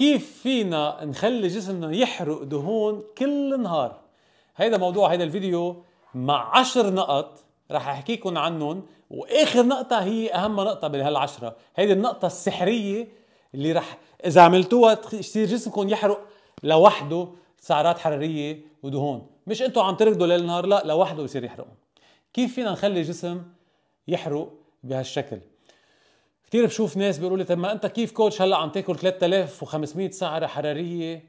كيف فينا نخلي جسمنا يحرق دهون كل نهار هيدا موضوع هيدا الفيديو مع عشر نقط رح احكيكم عنهم واخر نقطه هي اهم نقطه بهالعشره هيدي النقطه السحريه اللي رح اذا عملتوها يصير جسمكم يحرق لوحده سعرات حراريه ودهون مش انتم عم تركضوا ليل نهار لا لوحده يصير يحرقهم كيف فينا نخلي جسم يحرق بهالشكل كثير بشوف ناس بيقولوا لي طيب ما انت كيف كوتش هلا عم تاكل 3500 سعره حراريه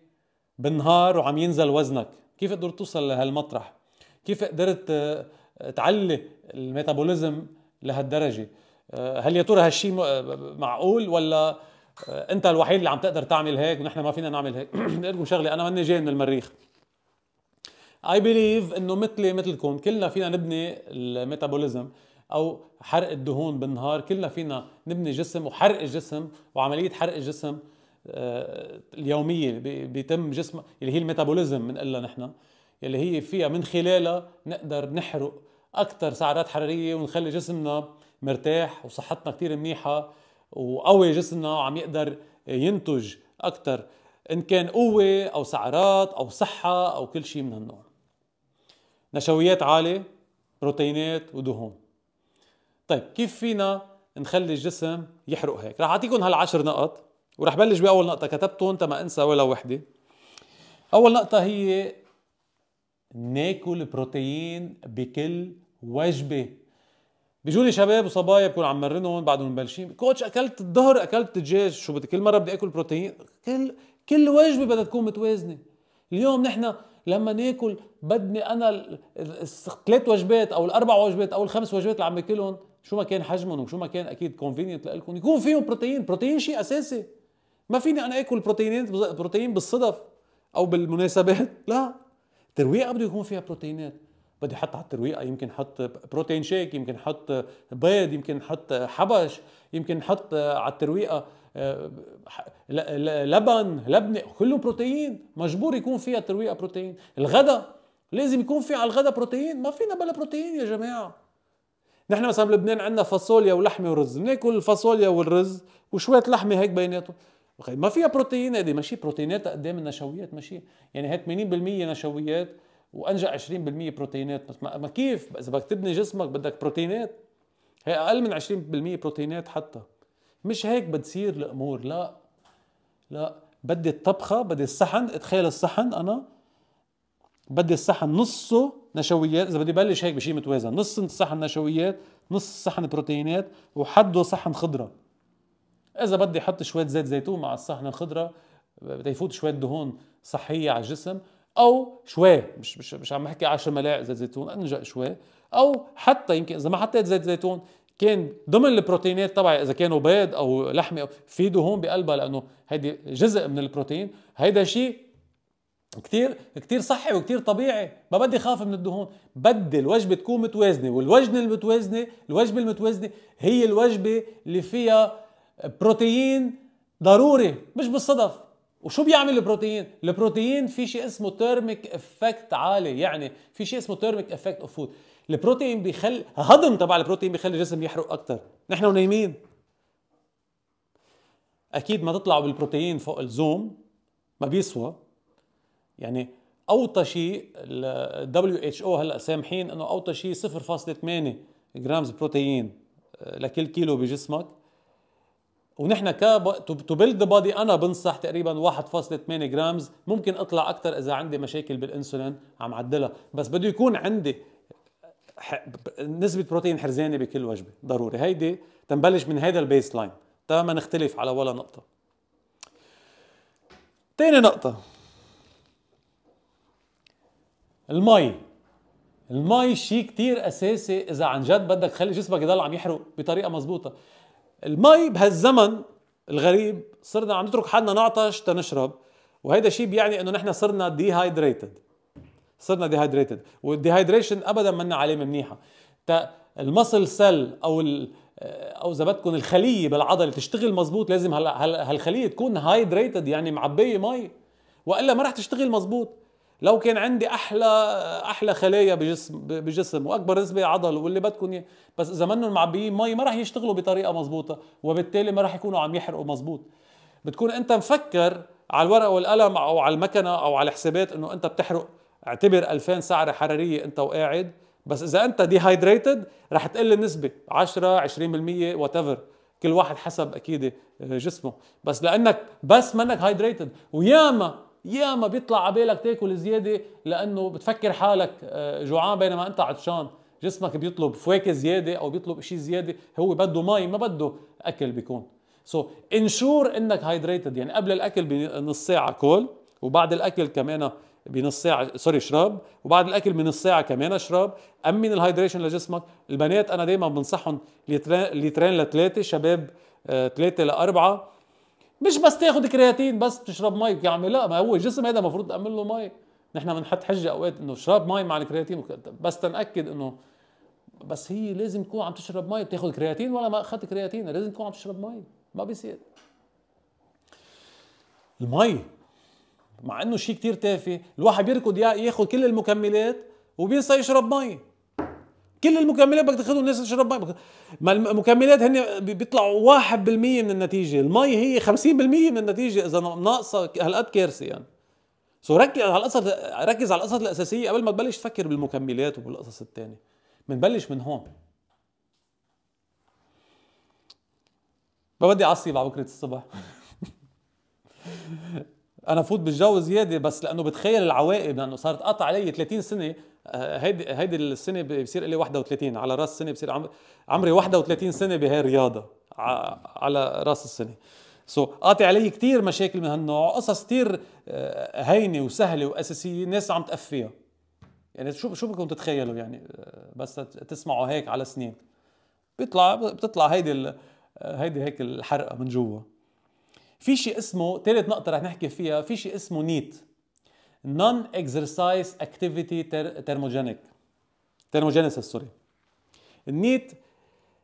بالنهار وعم ينزل وزنك كيف قدرت توصل لهالمطرح كيف قدرت آه، تعلي الميتابوليزم لهالدرجه آه، هل يا ترى هالشيء معقول ولا آه، انت الوحيد اللي عم تقدر تعمل هيك ونحن ما فينا نعمل هيك لكم شغله انا ماني جاي من المريخ اي بليف انه مثلي مثلكم كلنا فينا نبني الميتابوليزم او حرق الدهون بالنهار كلنا فينا نبني جسم وحرق الجسم وعمليه حرق الجسم آه، اليوميه بيتم جسم اللي هي الميتابوليزم بنقلها نحن اللي هي فيها من خلالها نقدر نحرق اكثر سعرات حراريه ونخلي جسمنا مرتاح وصحتنا كثير منيحه وقوي جسمنا وعم يقدر ينتج اكثر ان كان قوه او سعرات او صحه او كل شيء من هالنوع نشويات عاليه بروتينات ودهون طيب كيف فينا نخلي الجسم يحرق هيك رح اعطيكم هالعشر نقط ورح بلش باول نقطه كتبتهم تما انسى ولا وحده اول نقطه هي ناكل بروتين بكل وجبه بيجوني شباب وصبايا بكون عم مرنهم بعدهم مبلشين كوتش اكلت الظهر اكلت دجاج شو بدي كل مره بدي اكل بروتين كل كل وجبه بدها تكون متوازنه اليوم نحن لما ناكل بدني انا الثلاث وجبات او الاربع وجبات او الخمس وجبات اللي عم باكلهم شو ما كان حجمهم وشو ما كان اكيد كونفينينت لكم يكون فيهم بروتين بروتين شيء اساسي ما فيني انا اكل بروتينات بروتين بالصدف او بالمناسبات لا الترويقه بده يكون فيها بروتينات بدي احط على الترويقه يمكن احط بروتين شيك يمكن احط بيض يمكن احط حبش يمكن احط على الترويقه آه، لبن لبنه كله بروتين مجبور يكون فيها ترويقه بروتين الغداء لازم يكون في على الغداء بروتين ما فينا بلا بروتين يا جماعه نحن مثلا بلبنان عندنا فاصوليا ولحمه ورز بناكل الفاصوليا والرز وشويه لحمه هيك بيناتهم ما فيها بروتين هذه ماشي بروتينات قدام النشويات ماشي يعني هي 80% نشويات وانجا 20% بروتينات بس ما كيف اذا بدك تبني جسمك بدك بروتينات هي اقل من 20% بروتينات حتى مش هيك بتصير الامور لا لا بدي الطبخه بدي الصحن ادخال الصحن انا بدي الصحن نصه نشويات اذا بدي بلش هيك بشيء متوازن نص صحن نشويات نص صحن بروتينات وحده صحن خضره اذا بدي احط شويه زيت زيتون مع الصحن الخضره بده يفوت شويه دهون صحيه على الجسم او شوي مش مش مش عم بحكي 10 ملاعق زيت زيتون انجا شوي او حتى يمكن اذا ما حطيت زيت زيتون كان ضمن البروتينات تبعي اذا كانوا بيض او لحمه في دهون بقلبها لانه هيدي جزء من البروتين هيدا شيء كتير كتير صحي وكتير طبيعي ما بدي خاف من الدهون بدي الوجبه تكون متوازنه والوجبه المتوازنه الوجبه المتوازنه هي الوجبه اللي فيها بروتين ضروري مش بالصدف وشو بيعمل البروتين البروتين في شيء اسمه تيرميك افكت عالي يعني في شيء اسمه تيرميك افكت اوف فود البروتين بيخلي هضم تبع البروتين بيخلي الجسم يحرق اكثر نحن ونايمين اكيد ما تطلعوا بالبروتين فوق الزوم ما بيسوى يعني اوطى شيء الدبليو اتش او هلا سامحين انه اوطى شيء 0.8 جرامز بروتين لكل كيلو بجسمك ونحن ك تو بيلد ذا بادي انا بنصح تقريبا 1.8 جرامز ممكن اطلع اكثر اذا عندي مشاكل بالانسولين عم عدلها بس بده يكون عندي نسبه بروتين حرزانه بكل وجبه ضروري هيدي تنبلش من هيدا البيس لاين تمام ما نختلف على ولا نقطه ثاني نقطه المي المي شيء كتير اساسي اذا عن جد بدك تخلي جسمك يضل عم يحرق بطريقه مزبوطه المي بهالزمن الغريب صرنا عم نترك حالنا نعطش تنشرب وهيدا الشيء بيعني انه نحن صرنا ديهايدريتد صرنا ديهايدريتد والديهايدريشن ابدا منا علامه منيحه المسل سيل او او اذا بدكم الخليه بالعضله تشتغل مزبوط لازم هالخليه تكون هايدريتد يعني معبيه مي والا ما رح تشتغل مزبوط لو كان عندي احلى احلى خلايا بجسم بجسم واكبر نسبه عضل واللي بدكم بس اذا منهم معبيين مي ما راح يشتغلوا بطريقه مضبوطه وبالتالي ما راح يكونوا عم يحرقوا مضبوط بتكون انت مفكر على الورقه والقلم او على المكنه او على الحسابات انه انت بتحرق اعتبر 2000 سعره حراريه انت وقاعد بس اذا انت دي هايدريتد رح تقل النسبه 10 20% وات ايفر كل واحد حسب اكيد جسمه بس لانك بس منك هايدريتد وياما يا ما بيطلع عبالك تاكل زياده لانه بتفكر حالك آه، جوعان بينما انت عطشان جسمك بيطلب فواكه زياده او بيطلب شيء زياده هو بده مي ما بده اكل بيكون سو so, انشور انك هايدريتد يعني قبل الاكل بنص ساعه كل وبعد الاكل كمان بنص ساعه سوري اشرب وبعد الاكل بنص ساعه كمان اشرب امن الهايدريشن لجسمك البنات انا دايما بنصحهم لترين لثلاثه شباب ثلاثه آه، لاربعه مش بس تاخد كرياتين بس بتشرب مي يعني لا ما هو الجسم هذا المفروض تأمن له مي نحن بنحط حجه اوقات انه اشرب مي مع الكرياتين بس تنأكد انه بس هي لازم تكون عم تشرب مي بتاخذ كرياتين ولا ما اخذت كرياتين لازم تكون عم تشرب مي ما بيصير المي مع انه شيء كتير تافه الواحد بيركض ياخذ كل المكملات وبينسى يشرب مي كل المكملات بدك تاخذهم الناس تشرب مي ما المكملات هن بيطلعوا 1% من النتيجه المي هي 50% من النتيجه اذا ناقصه هالقد كارثه يعني سو ركز على القصص ركز على القصص الاساسيه قبل ما تبلش تفكر بالمكملات وبالقصص الثانيه بنبلش من هون ما بدي اعصب على بكره الصبح انا فوت بالجو زياده بس لانه بتخيل العواقب لانه صارت قطع علي 30 سنه هيدي هيدي السنه بصير لي 31 على راس السنه بصير عمري عمري 31 سنه بهي الرياضه على راس السنه سو so, قاطع علي كثير مشاكل من هالنوع قصص كثير آه، هينه وسهله واساسيه ناس عم تقفيها يعني شو شو بدكم تتخيلوا يعني آه، بس تسمعوا هيك على سنين بيطلع بتطلع هيدي آه، هيدي هيك الحرقه من جوا في شيء اسمه ثالث نقطه رح نحكي فيها في شيء اسمه نيت non-exercise activity thermogenic thermogenesis سوري النيت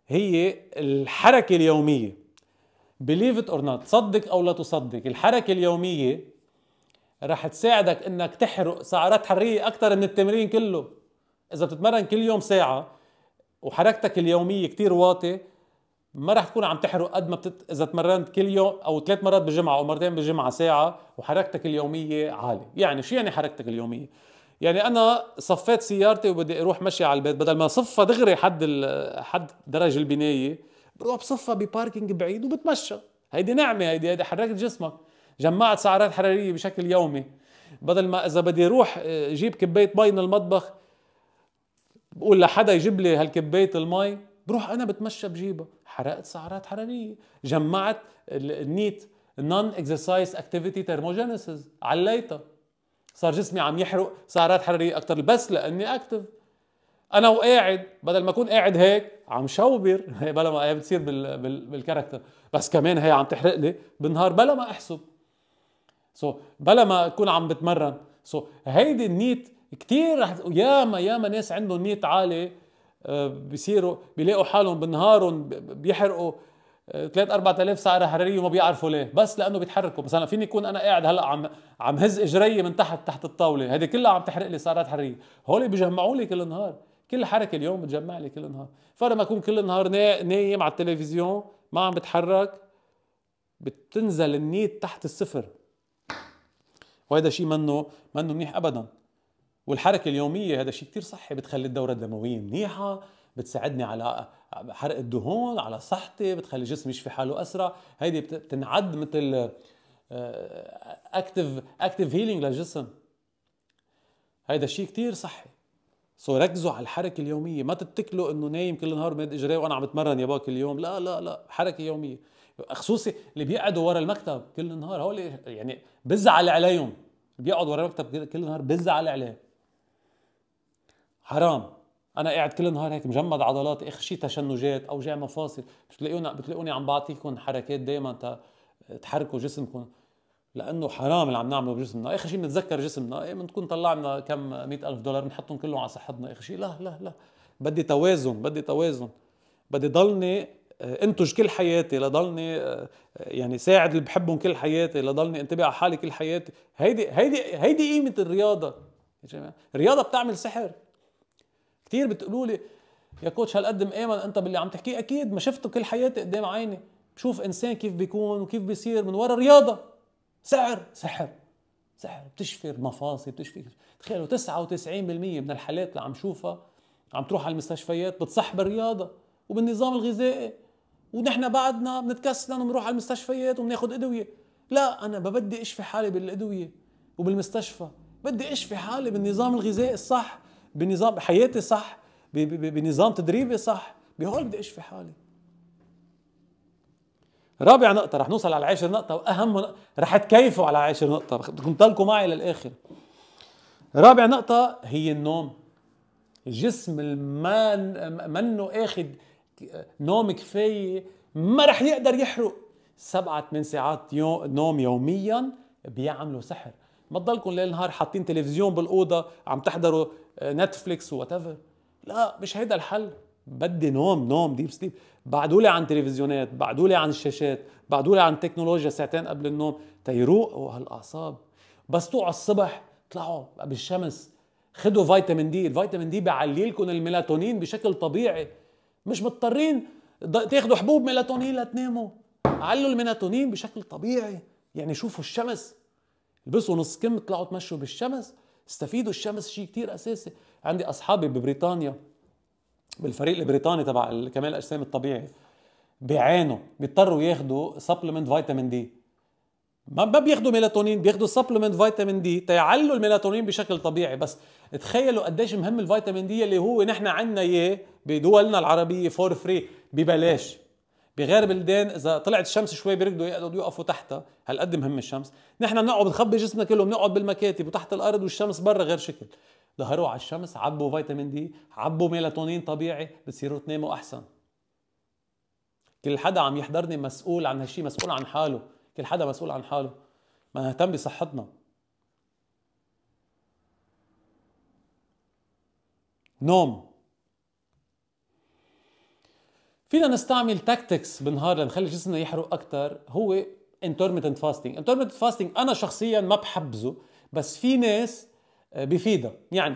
هي الحركة اليومية believe it or not صدق أو لا تصدق الحركة اليومية رح تساعدك انك تحرق سعرات حرارية أكثر من التمرين كله إذا بتتمرن كل يوم ساعة وحركتك اليومية كثير واطي ما رح تكون عم تحرق قد ما بتت... اذا تمرنت كل يوم او ثلاث مرات بالجمعه او مرتين بالجمعه ساعه وحركتك اليوميه عاليه، يعني شو يعني حركتك اليوميه؟ يعني انا صفيت سيارتي وبدي اروح مشي على البيت بدل ما صفها دغري حد ال... حد درج البنايه بروح بصفها بباركينج بعيد وبتمشى، هيدي نعمه هيدي هيدي حركت جسمك، جمعت سعرات حراريه بشكل يومي، بدل ما اذا بدي اروح آه، جيب كبايه مي من المطبخ بقول لحدا يجيب لي هالكبايه المي بروح انا بتمشى بجيبها حرقت سعرات حراريه جمعت النيت نون اكسرسايز اكتيفيتي ثيرموجينيسيس عليتها صار جسمي عم يحرق سعرات حراريه اكثر بس لاني اكتف انا وقاعد بدل ما اكون قاعد هيك عم شوبر هي بلا ما هي بتصير بال... بال... بالكاركتر بس كمان هي عم تحرق لي بالنهار بلا ما احسب سو so, بلا ما اكون عم بتمرن سو so, هيدي النيت كثير رح ياما ياما ناس عندهم نيت عالي آه، بيصيروا بيلاقوا حالهم بنهارهم بيحرقوا 3 4000 سعره حراريه وما بيعرفوا ليه بس لانه بيتحركوا مثلا فيني يكون انا قاعد هلا عم عم هز اجري من تحت تحت الطاوله هذه كلها عم تحرق لي سعرات حراريه هول بيجمعوا لي كل النهار كل حركه اليوم بتجمع لي كل فانا فلما اكون كل النهار نايم على التلفزيون ما عم بتحرك بتنزل النيت تحت الصفر وهذا شيء منه منه منيح ابدا والحركه اليوميه هذا شيء كتير صحي بتخلي الدوره الدمويه منيحه بتساعدني على حرق الدهون على صحتي بتخلي الجسم يشفي حاله اسرع هيدي بتنعد مثل اكتف اكتف هيلينج للجسم هيدا شيء كتير صحي سو ركزوا على الحركه اليوميه ما تتكلوا انه نايم كل نهار مد اجري وانا عم بتمرن يا باك اليوم لا لا لا حركه يوميه خصوصي اللي بيقعدوا ورا المكتب كل نهار هول يعني بزعل عليهم بيقعد ورا المكتب كل نهار بزعل عليه حرام انا قاعد كل النهار هيك مجمد عضلات شيء تشنجات اوجاع مفاصل بتلاقوني بتلاقوني عم بعطيكم حركات دائما تحركوا جسمكم لانه حرام اللي عم نعمله بجسمنا اخر شيء بنتذكر جسمنا إيه بنكون طلعنا كم مئة ألف دولار بنحطهم كلهم على صحتنا اخر شيء لا لا لا بدي توازن بدي توازن بدي ضلني آه، انتج كل حياتي لضلني آه، يعني ساعد اللي بحبهم كل حياتي لضلني انتبه على حالي كل حياتي هيدي هيدي هيدي قيمه الرياضه يا جماعه الرياضه بتعمل سحر كثير بتقولوا لي يا كوتش هالقد مآمن انت باللي عم تحكيه اكيد ما شفته كل حياتي قدام عيني بشوف انسان كيف بيكون وكيف بيصير من ورا رياضه سحر سحر سحر بتشفي المفاصل بتشفي تخيلوا 99% من الحالات اللي عم شوفها عم تروح على المستشفيات بتصح بالرياضه وبالنظام الغذائي ونحن بعدنا بنتكسلن وبنروح على المستشفيات وبناخذ ادويه لا انا ما بدي اشفي حالي بالادويه وبالمستشفى بدي اشفي حالي بالنظام الغذائي الصح بنظام حياتي صح بنظام تدريبي صح بهول بدي اشفي حالي رابع نقطة رح نوصل على عشر نقطة وأهم نقطة رح تكيفوا على عشر نقطة بدكم تضلكوا معي للآخر رابع نقطة هي النوم الجسم المان منه اخذ نوم كفاية ما رح يقدر يحرق سبعة ثمان ساعات يوم نوم يوميا بيعملوا سحر ما تضلكم ليل نهار حاطين تلفزيون بالاوضه عم تحضروا نتفليكس آه، وات لا مش هيدا الحل بدي نوم نوم ديب سليب بعدولي عن تلفزيونات بعدولي عن الشاشات بعدولي عن تكنولوجيا ساعتين قبل النوم تيروقوا هالاعصاب بس توقعوا الصبح طلعوا بالشمس خدوا فيتامين دي الفيتامين دي بيعلي لكم الميلاتونين بشكل طبيعي مش مضطرين تاخدوا حبوب ميلاتونين لتناموا علوا الميلاتونين بشكل طبيعي يعني شوفوا الشمس البسوا نص كم طلعوا تمشوا بالشمس استفيدوا الشمس شيء كتير اساسي عندي اصحابي ببريطانيا بالفريق البريطاني تبع كمال الاجسام الطبيعي بيعانوا بيضطروا ياخذوا سبلمنت فيتامين دي ما ما بياخذوا ميلاتونين بياخذوا سبلمنت فيتامين دي تيعلوا الميلاتونين بشكل طبيعي بس تخيلوا قديش مهم الفيتامين دي اللي هو نحن عندنا اياه بدولنا العربيه فور فري ببلاش بغير بلدان اذا طلعت الشمس شوي بيركضوا يقعدوا يقفوا تحتها هالقد مهم الشمس نحن بنقعد بنخبي جسمنا كله بنقعد بالمكاتب وتحت الارض والشمس برا غير شكل ظهروا على الشمس عبوا فيتامين دي عبوا ميلاتونين طبيعي بتصيروا تناموا احسن كل حدا عم يحضرني مسؤول عن هالشي مسؤول عن حاله كل حدا مسؤول عن حاله ما نهتم بصحتنا نوم فينا نستعمل تاكتكس بالنهار لنخلي جسمنا يحرق اكثر هو انترمتنت فاستنج انترمتنت فاستنج انا شخصيا ما بحبزه بس في ناس آه، بفيدها يعني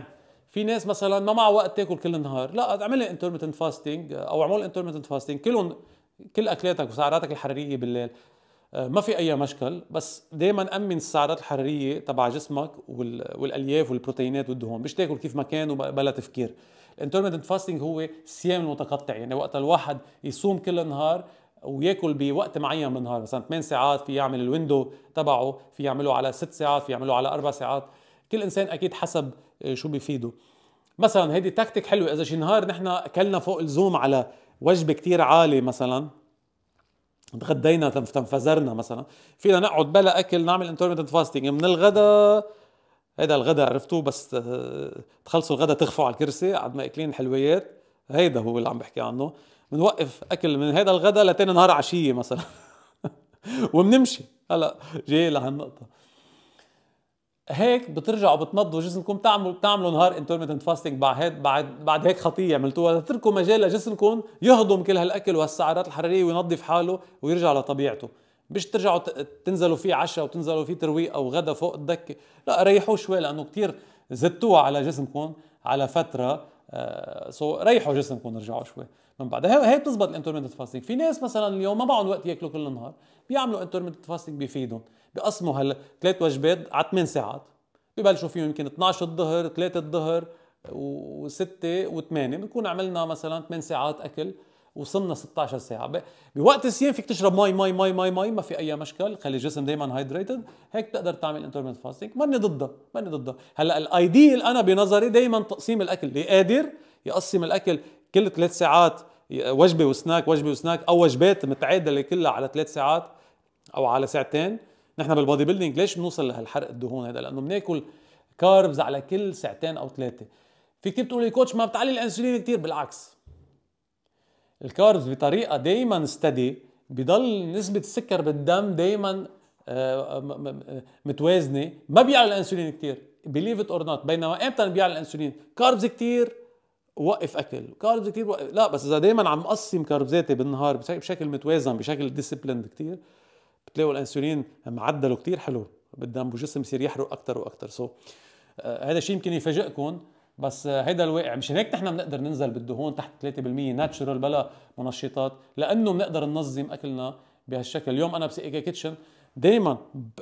في ناس مثلا ما معه وقت تاكل كل النهار لا اعمل انترمتنت آه، فاستنج او اعمل انترمتنت فاستنج كلهم كل اكلاتك وسعراتك الحراريه بالليل آه، ما في اي مشكل بس دائما امن السعرات الحراريه تبع جسمك والالياف والبروتينات والدهون مش تاكل كيف ما كان وبلا تفكير الانترميتنت فاستنج هو الصيام المتقطع يعني وقت الواحد يصوم كل النهار وياكل بوقت معين بالنهار مثلا 8 ساعات في يعمل الويندو تبعه في يعمله على 6 ساعات في يعمله على 4 ساعات كل انسان اكيد حسب آه، شو بيفيده مثلا هيدي تكتيك حلوه اذا شي نهار نحن اكلنا فوق الزوم على وجبه كتير عاليه مثلا تغدينا تنفزرنا مثلا فينا نقعد بلا اكل نعمل انترميتنت فاستنج من الغداء هيدا الغداء عرفتوه بس آه، تخلصوا الغداء تخفوا على الكرسي قعد ما اكلين حلويات هيدا هو اللي عم بحكي عنه بنوقف اكل من هيدا الغداء لتاني نهار عشيه مثلا وبنمشي هلا جاي لهالنقطه هيك بترجعوا بتنضوا جسمكم بتعملوا بتعملوا نهار انترميتنت فاستنج بعد بعد بعد هيك خطيه عملتوها تتركوا مجال لجسمكم يهضم كل هالاكل وهالسعرات الحراريه وينظف حاله ويرجع لطبيعته مش ترجعوا تنزلوا فيه عشاء وتنزلوا فيه ترويق او غدا فوق الدكه لا ريحوه شوي لانه كثير زدتوها على جسمكم على فتره آه سو ريحوا جسمكم رجعوا شوي من بعدها هي بتزبط الانترمنت فاستنج في ناس مثلا اليوم ما معهم وقت ياكلوا كل النهار بيعملوا انترمنت فاستنج بيفيدهم بقسموا هلا ثلاث وجبات على 8 ساعات ببلشوا فيهم يمكن 12 الظهر 3 الظهر و6 و8 بنكون عملنا مثلا 8 ساعات اكل وصلنا 16 ساعه بوقت الصيام فيك تشرب مي مي مي مي مي ما في اي مشكل خلي الجسم دائما هايدريتد هيك بتقدر تعمل انترميت فاستنج ماني ضدها ماني ضدها هلا الايديل انا بنظري دائما تقسيم الاكل اللي قادر يقسم الاكل كل ثلاث ساعات وجبه وسناك وجبه وسناك او وجبات متعادله كلها على ثلاث ساعات او على ساعتين نحن بالبودي بيلدينج ليش بنوصل لهالحرق الدهون هذا لانه بناكل كاربز على كل ساعتين او ثلاثه في كتير بتقول لي كوتش ما بتعلي الانسولين كثير بالعكس الكاربز بطريقه دائما ستدي بضل نسبه السكر بالدم دائما آه، متوازنه ما بيعلى الانسولين كثير بليف ات اور نوت بينما امتى بيعلى الانسولين كاربز كثير وقف اكل كاربز كثير وقف. لا بس اذا دائما عم قسم كاربزاتي بالنهار بشكل متوازن بشكل ديسيبليند كثير بتلاقوا الانسولين معدله كثير حلو بالدم والجسم بصير يحرق اكثر واكثر سو so, آه هذا الشيء يمكن يفاجئكم بس هيدا الواقع مشان هيك نحن بنقدر ننزل بالدهون تحت 3% ناتشرال بلا منشطات لانه بنقدر ننظم اكلنا بهالشكل اليوم انا بسيكا كيتشن دائما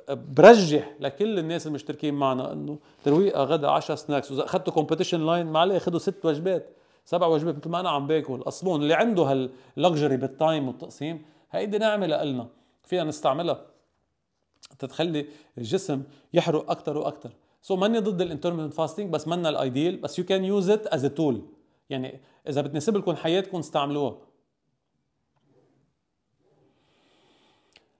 برجح لكل الناس المشتركين معنا انه ترويقه غدا 10 سناكس واذا اخذتوا كومبيتيشن لاين ما عليه خذوا ست وجبات سبع وجبات مثل ما انا عم باكل اصبون اللي عنده هاللكجري بالتايم والتقسيم هيدي نعمه لنا فينا نستعملها تتخلي الجسم يحرق اكثر واكثر سو so, ماني ضد الانترمنت فاستنج بس منا الايديل بس يو كان يوز ات از تول يعني اذا بتناسب لكم حياتكم استعملوها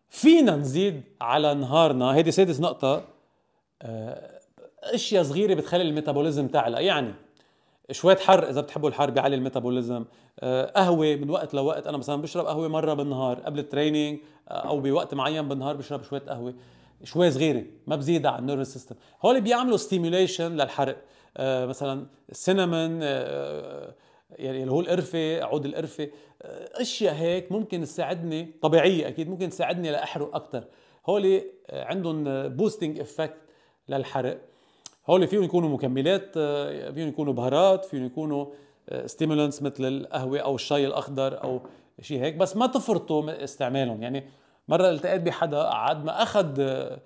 فينا نزيد على نهارنا هيدي سادس نقطة آه، اشياء صغيرة بتخلي الميتابوليزم تعلى يعني شوية حر إذا بتحبوا الحر بيعلي الميتابوليزم آه، قهوة من وقت لوقت أنا مثلا بشرب قهوة مرة بالنهار قبل التريننج آه، أو بوقت معين بالنهار بشرب شوية قهوة شوي صغيره ما بزيدها على النيرفس سيستم هول بيعملوا ستيميوليشن للحرق آه مثلا السينمون آه،, آه يعني اللي هو القرفه عود القرفه آه اشياء هيك ممكن تساعدني طبيعيه اكيد ممكن تساعدني لاحرق اكثر هول آه، عندهم بوستنج افكت للحرق هول فيهم يكونوا مكملات آه، فيهم يكونوا بهارات فيهم يكونوا ستيمولنتس مثل القهوه او الشاي الاخضر او شيء هيك بس ما تفرطوا استعمالهم يعني مره التقيت بحدا قعد ما اخذ آه،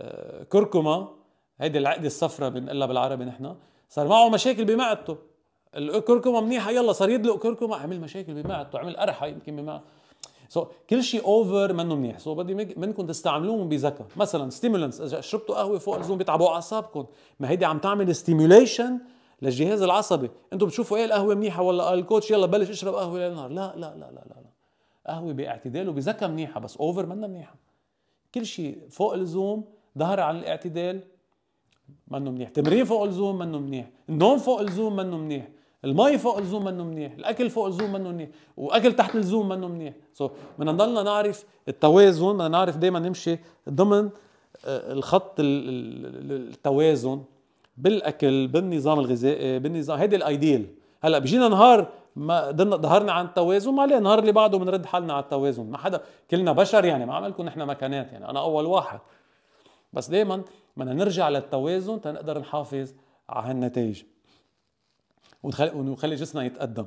آه، كركمه هيدي العقده الصفراء بنقلها بالعربي نحن صار معه مشاكل بمعدته الكركمه منيحه يلا صار يدلق كركمه عمل مشاكل بمعدته عمل قرحه يمكن بمعدته سو so, كل شيء اوفر منه منيح سو so, بدي منكم تستعملوهم بذكاء مثلا ستيمولنس اذا شربتوا قهوه فوق اللزوم بيتعبوا اعصابكم ما هيدي عم تعمل ستيموليشن للجهاز العصبي انتم بتشوفوا ايه القهوه منيحه ولا آه، الكوتش يلا بلش اشرب قهوه ليل نهار لا لا لا لا, لا. قهوه باعتدال وبذكى منيحه بس اوفر منا منيحه كل شيء فوق اللزوم ظهر عن الاعتدال منه منيح تمرين فوق اللزوم منه منيح النوم فوق اللزوم منه منيح المي فوق اللزوم منه منيح الاكل فوق اللزوم منه منيح واكل تحت اللزوم منه منيح سو so, بدنا نضلنا نعرف التوازن بدنا نعرف دائما نمشي ضمن آه، الخط التوازن بالاكل بالنظام الغذائي بالنظام هيدي الايديل هلا بيجينا نهار ما ظهرنا عن التوازن ما ليه النهار اللي بعده بنرد حالنا على التوازن ما حدا كلنا بشر يعني ما عملكم نحن مكانات يعني انا اول واحد بس دائما بدنا نرجع للتوازن تنقدر نحافظ على هالنتائج ونخلي, ونخلي جسمنا يتقدم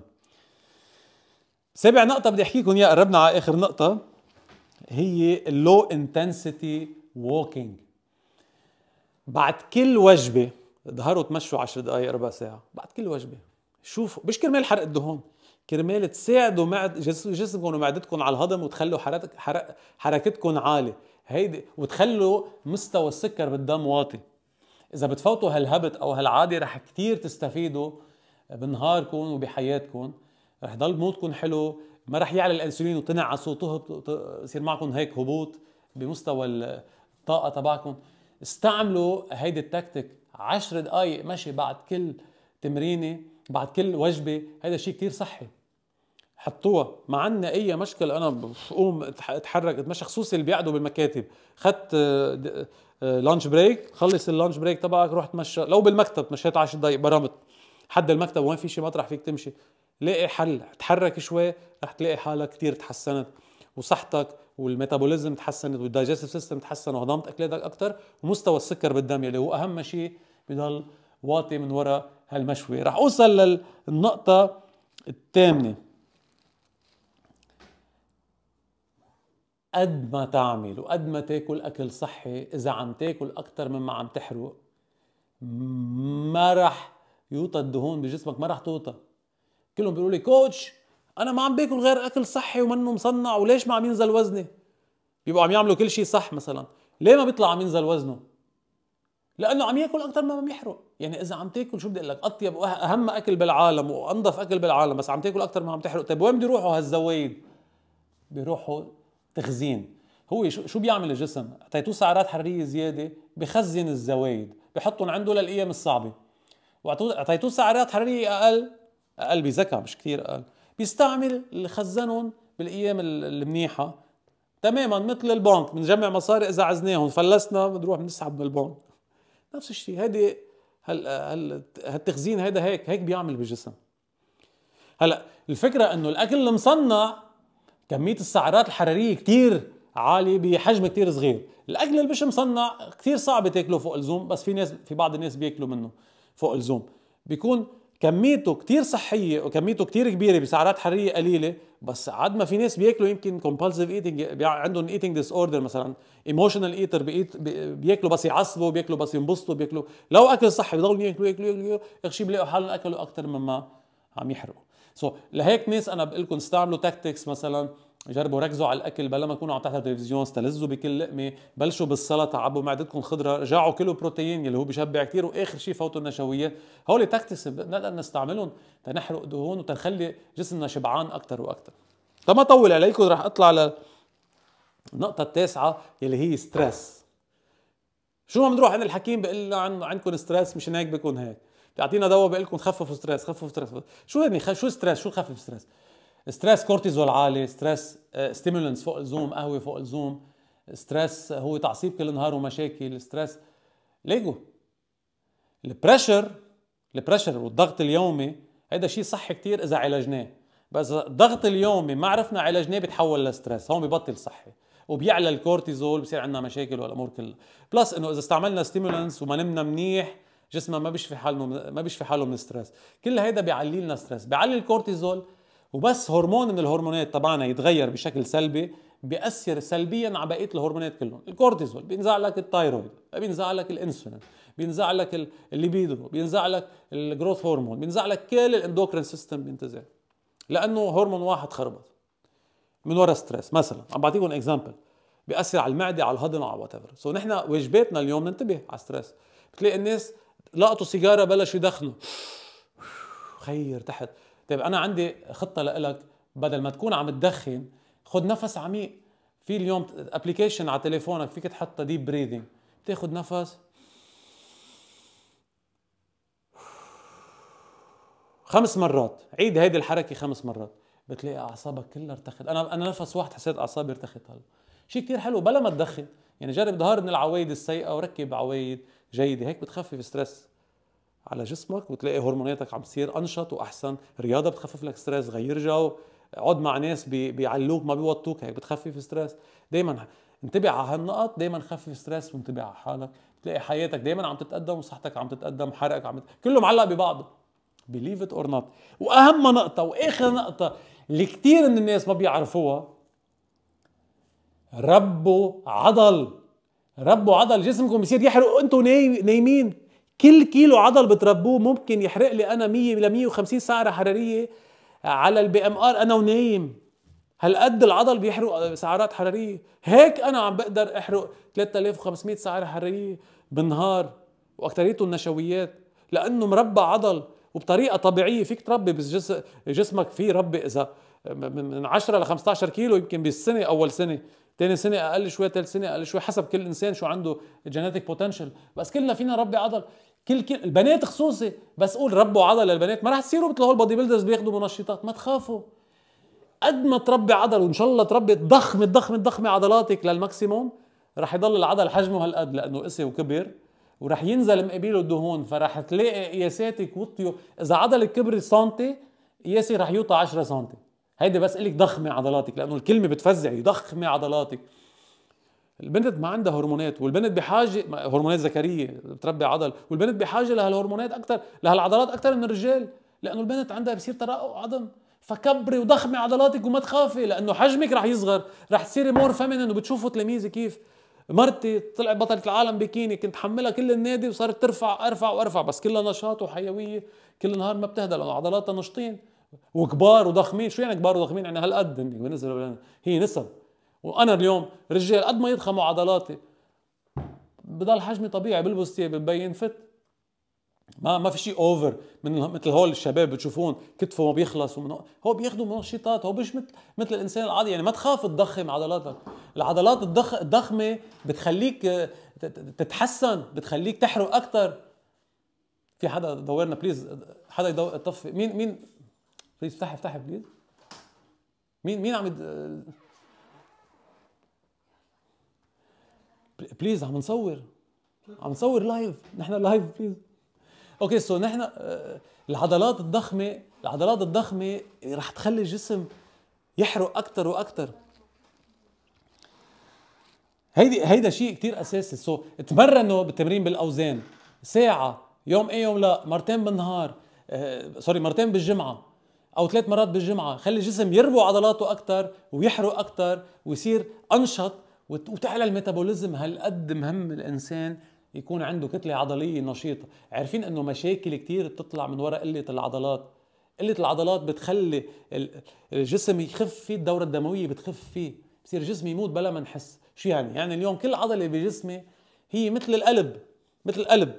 سابع نقطة بدي احكيكم اياها قربنا على اخر نقطة هي اللو انتنسيتي ووكينج بعد كل وجبة ظهروا تمشوا 10 دقائق ربع ساعة بعد كل وجبة شوفوا مش كرمال حرق الدهون كرمال تساعدوا معد جسمكم ومعدتكم على الهضم وتخلوا حرك حركتكم عاليه هيدي وتخلوا مستوى السكر بالدم واطي اذا بتفوتوا هالهبت او هالعاده رح كتير تستفيدوا بنهاركم وبحياتكم رح يضل موتكم حلو ما رح يعلى الانسولين وتنعسوا يصير معكم هيك هبوط بمستوى الطاقه تبعكم استعملوا هيدي التكتيك 10 دقائق مشي بعد كل تمرينه بعد كل وجبه هذا شيء كتير صحي حطوها ما عندنا اي مشكله انا بقوم اتحرك اتمشى خصوصي اللي بيقعدوا بالمكاتب خدت آه، آه، لانش بريك خلص اللانش بريك تبعك روح تمشى لو بالمكتب مشيت 10 دقائق برمت حد المكتب وين في شيء مطرح فيك تمشي لاقي حل تحرك شوي رح تلاقي حالك كتير تحسنت وصحتك والميتابوليزم تحسنت والدايجستيف سيستم تحسن وهضمت اكلاتك اكثر ومستوى السكر بالدم اللي هو اهم شيء بضل واطي من وراء هالمشوي رح اوصل للنقطة الثامنة قد ما تعمل وقد ما تاكل اكل صحي اذا عم تاكل اكثر مما عم تحرق ما رح يوطى الدهون بجسمك ما رح توطى كلهم بيقولوا لي كوتش انا ما عم باكل غير اكل صحي ومنه مصنع وليش ما عم ينزل وزني بيبقوا عم يعملوا كل شيء صح مثلا ليه ما بيطلع عم ينزل وزنه لانه عم ياكل اكثر ما عم يحرق يعني اذا عم تاكل شو بدي اقول لك اطيب واهم اكل بالعالم وانظف اكل بالعالم بس عم تاكل اكثر ما عم تحرق طيب وين بده يروحوا هالزوايد بيروحوا تخزين هو شو بيعمل الجسم تيتوه سعرات حراريه زياده بخزن الزوايد بحطهم عنده للايام الصعبه واعطيتوه سعرات حراريه اقل اقل بذكاء مش كثير اقل بيستعمل اللي خزنهم بالايام المنيحه تماما مثل البنك بنجمع مصاري اذا عزناهم فلسنا بنروح بنسحب من البنك نفس الشيء هيدي هل هل هالتخزين هيدا هيك هيك بيعمل بالجسم هلا الفكره انه الاكل المصنع كميه السعرات الحراريه كثير عاليه بحجم كثير صغير الاكل اللي مش مصنع كثير صعب تاكله فوق اللزوم بس في ناس في بعض الناس بياكلوا منه فوق اللزوم بيكون كميته كثير صحيه وكميته كثير كبيره بسعرات حراريه قليله بس عاد ما في ناس بياكلوا يمكن كومبالسيف ايتنج عندهم ايتنج ديس اوردر مثلا ايموشنال ايتر بياكلوا بس يعصبوا بياكلوا بس ينبسطوا بياكلوا لو اكل صح بضلوا ياكلوا ياكلوا ياكلوا اخر شيء بلاقوا حالهم اكلوا اكثر مما عم يحرقوا سو so, لهيك ناس انا بقول لكم استعملوا تاكتكس مثلا جربوا ركزوا على الاكل بلا ما تكونوا عم تحضروا التلفزيون استلذوا بكل لقمه بلشوا بالسلطه عبوا معدتكم خضره جاعوا كله بروتين اللي هو بيشبع كثير واخر شيء فوتوا النشويات هول تاكتس نقدر نستعملهم تنحرق دهون وتنخلي جسمنا شبعان اكثر واكثر ما طول عليكم رح اطلع على النقطة التاسعه اللي هي ستريس شو ما بنروح عند الحكيم بقول لنا عن عندكم ستريس مشان هيك بكون هيك بيعطينا دواء بقول لكم خففوا ستريس خففوا ستريس شو يعني شو ستريس شو خفف ستريس ستريس كورتيزول عالي ستريس ستيمولنس آه، فوق الزوم قهوه فوق الزوم ستريس هو تعصيب كل نهار ومشاكل ستريس ليجو البريشر البريشر والضغط اليومي هيدا شيء صح كثير اذا عالجناه بس الضغط اليومي ما عرفنا عالجناه بيتحول لستريس هون ببطل صحي وبيعلى الكورتيزول بصير عندنا مشاكل والامور كلها بلس انه اذا استعملنا ستيمولنس وما نمنا منيح جسمنا ما بيشفي حاله ما بيشفي حاله من الستريس كل هيدا بيعلي لنا ستريس بيعلي الكورتيزول وبس هرمون من الهرمونات تبعنا يتغير بشكل سلبي بيأثر سلبيا على بقيه الهرمونات كلهم الكورتيزول بينزع لك التايرويد بينزع لك الانسولين بينزع لك الليبيدو بينزع لك الجروث هرمون بينزع لك كل الاندوكرين سيستم بينتزع لانه هرمون واحد خربط من ورا ستريس مثلا عم بعطيكم اكزامبل بيأثر على المعده على الهضم على وات ايفر سو نحن واجباتنا اليوم ننتبه على ستريس بتلاقي الناس لقطوا سيجاره بلشوا يدخنوا خير تحت طيب انا عندي خطه لإلك بدل ما تكون عم تدخن خد نفس عميق في اليوم ابلكيشن على تليفونك فيك تحطها ديب بريذنج بتاخد نفس خمس مرات عيد هيدي الحركه خمس مرات بتلاقي اعصابك كلها ارتخت انا انا نفس واحد حسيت اعصابي ارتخت هلا شيء كثير حلو بلا ما تدخن يعني جرب ظهر من العوايد السيئه وركب عوايد جيده هيك بتخفف ستريس على جسمك وتلاقي هرموناتك عم تصير انشط واحسن رياضه بتخفف لك ستريس غير جو اقعد مع ناس بيعلوك ما بيوطوك هيك بتخفف ستريس دائما انتبه على هالنقط دائما خفف ستريس وانتبه على حالك تلاقي حياتك دائما عم تتقدم وصحتك عم تتقدم حرقك عم كله معلق ببعضه بليف ات اور نوت واهم نقطه واخر نقطه اللي كثير من الناس ما بيعرفوها ربوا عضل ربوا عضل جسمكم بصير يحرق انتم نايمين كل كيلو عضل بتربوه ممكن يحرق لي انا 100 ل 150 سعره حراريه على البي ام ار انا ونايم هالقد العضل بيحرق سعرات حراريه هيك انا عم بقدر احرق 3500 سعره حراريه بالنهار واكثريته النشويات لانه مربى عضل وبطريقه طبيعيه فيك تربي بس جسمك فيه ربي اذا من 10 ل 15 كيلو يمكن بالسنه اول سنه تاني سنة أقل شوي تالت سنة أقل شوي حسب كل إنسان شو عنده جينيتك بوتنشل بس كلنا فينا نربي عضل كل كل البنات خصوصي بس قول ربوا عضل للبنات ما رح تصيروا مثل هول بادي بيلدرز بياخذوا منشطات ما تخافوا قد ما تربي عضل وان شاء الله تربي تضخم تضخم تضخمي عضلاتك للماكسيموم رح يضل العضل حجمه هالقد لانه قسي وكبر ورح ينزل مقابله الدهون فرح تلاقي قياساتك وطيو اذا عضلك كبر سنتي قياسي رح يوطى 10 سنتي هيدي بس لك ضخمة عضلاتك لانه الكلمه بتفزع ضخمة عضلاتك البنت ما عندها هرمونات والبنت بحاجه هرمونات ذكريه بتربي عضل والبنت بحاجه لهالهرمونات اكثر لهالعضلات اكثر من الرجال لانه البنت عندها بصير ترقق عظم فكبري وضخمي عضلاتك وما تخافي لانه حجمك رح يصغر رح تصيري مور فيمينين وبتشوفوا تلاميذي كيف مرتي طلعت بطلة العالم بكيني كنت حملها كل النادي وصارت ترفع ارفع وارفع بس كلها نشاط وحيويه كل نهار ما بتهدى لانه عضلاتها نشطين وكبار وضخمين شو يعني كبار وضخمين يعني هالقد بالنسبه لنا هي نسب وانا اليوم رجال قد ما يضخموا عضلاتي بضل حجمي طبيعي بلبس ثياب ببين فت ما ما في شيء اوفر من مثل هول الشباب بتشوفون كتفه ما بيخلص ومن هو بياخذوا منشطات هو مش مثل مثل الانسان العادي يعني ما تخاف تضخم عضلاتك العضلات الضخ الضخمه بتخليك آه، تتحسن بتخليك تحرق اكثر في حدا دورنا بليز حدا يطفي مين مين بليز افتحي افتحي بليز مين مين عم يد... بليز عم نصور عم نصور لايف نحن لايف بليز اوكي سو نحن آه، العضلات الضخمه العضلات الضخمه رح تخلي الجسم يحرق اكثر واكثر هيدي هيدا شيء كثير اساسي سو so, تمرنوا بالتمرين بالاوزان ساعه يوم ايه يوم لا مرتين بالنهار سوري آه، مرتين بالجمعه او ثلاث مرات بالجمعه خلي الجسم يربو عضلاته اكثر ويحرق اكثر ويصير انشط وتعلى الميتابوليزم هالقد مهم الانسان يكون عنده كتله عضليه نشيطه عارفين انه مشاكل كثير بتطلع من وراء قله العضلات قله العضلات بتخلي الجسم يخف فيه الدوره الدمويه بتخف فيه بصير جسمي يموت بلا ما نحس شو يعني يعني اليوم كل عضله بجسمي هي مثل القلب مثل القلب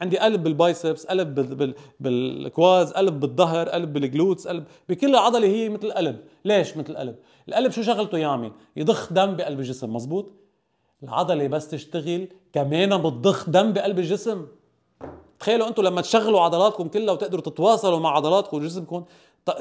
عندي قلب بالبايسبس قلب بال... بالكواز قلب بالظهر قلب بالجلوتس قلب بكل عضله هي مثل قلب ليش مثل قلب القلب شو شغلته يعمل يضخ دم بقلب الجسم مزبوط العضله بس تشتغل كمان بتضخ دم بقلب الجسم تخيلوا انتم لما تشغلوا عضلاتكم كلها وتقدروا تتواصلوا مع عضلاتكم وجسمكم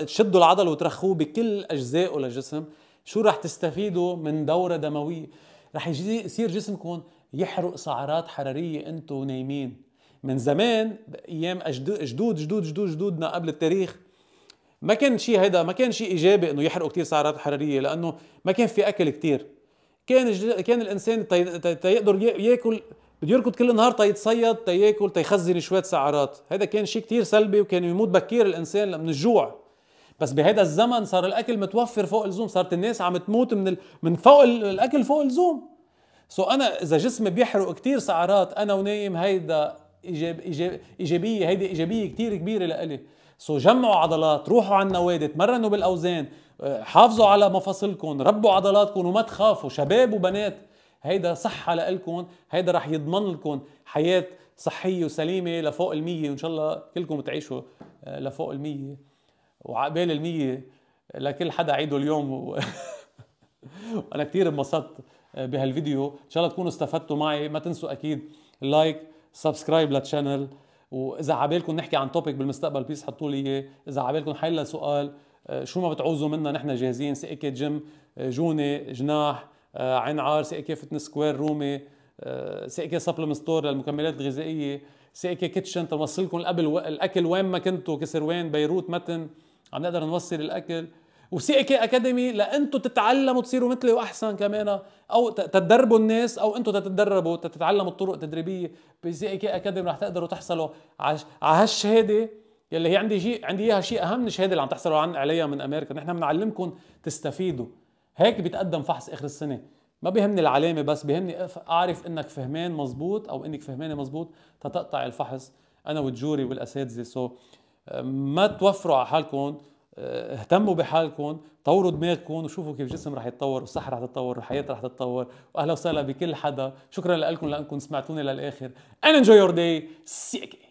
تشدوا العضل وترخوه بكل اجزائه للجسم شو رح تستفيدوا من دوره دمويه رح يصير جسمكم يحرق سعرات حراريه انتم نايمين من زمان ايام جدود جدود جدود جدودنا قبل التاريخ ما كان شيء هيدا ما كان شيء ايجابي انه يحرقوا كثير سعرات حراريه لانه ما كان في اكل كثير كان كان الانسان تيقدر ياكل بده يركض كل النهار تيتصيد تياكل تيخزن شويه سعرات هذا كان شيء كثير سلبي وكان يموت بكير الانسان من الجوع بس بهذا الزمن صار الاكل متوفر فوق اللزوم صارت الناس عم تموت من ال... من فوق الاكل فوق اللزوم سو انا اذا جسمي بيحرق كثير سعرات انا ونايم هيدا إيجاب إيجاب ايجابيه هيدي ايجابيه كثير كبيره لإلي سو جمعوا عضلات روحوا على النوادي تمرنوا بالاوزان آه، حافظوا على مفاصلكم ربوا عضلاتكم وما تخافوا شباب وبنات هيدا صحه لإلكم هيدا رح يضمن لكم حياه صحيه وسليمه لفوق ال100 وان شاء الله كلكم تعيشوا آه، لفوق ال100 وعقبال ال100 لكل حدا عيده اليوم و... وانا كثير انبسطت آه، بهالفيديو ان شاء الله تكونوا استفدتوا معي ما تنسوا اكيد لايك سبسكرايب للشانل واذا عبالكم نحكي عن توبيك بالمستقبل بيس حطوا لي اياه اذا عبالكم حل سؤال آه، شو ما بتعوزوا منا نحن جاهزين سي كي جيم آه، جوني جناح عين آه، عار سي كي فتنس سكوير رومي سي كي سبلم ستور للمكملات الغذائية سي كي كيتشن توصلكم قبل الاكل وين ما كنتوا وين بيروت متن عم نقدر نوصل الاكل وسي اي كي اكاديمي لانتم تتعلموا تصيروا مثلي واحسن كمان او تتدربوا الناس او انتم تتدربوا تتعلموا الطرق التدريبيه بسي اي كي اكاديمي رح تقدروا تحصلوا على هالشهاده يلي هي عندي جي عندي اياها شيء اهم من الشهاده اللي عم تحصلوا عن عليها من امريكا نحن بنعلمكم تستفيدوا هيك بيتقدم فحص اخر السنه ما بيهمني العلامه بس بيهمني اعرف انك فهمان مزبوط او انك فهمانه مزبوط تتقطع الفحص انا والجوري والاساتذه سو so ما توفروا على حالكم آه، اهتموا بحالكم طوروا دماغكم وشوفوا كيف الجسم رح يتطور والصحه رح تتطور والحياه رح تتطور واهلا وسهلا بكل حدا شكرا لكم لانكم سمعتوني للاخر انا انجوي يور داي سي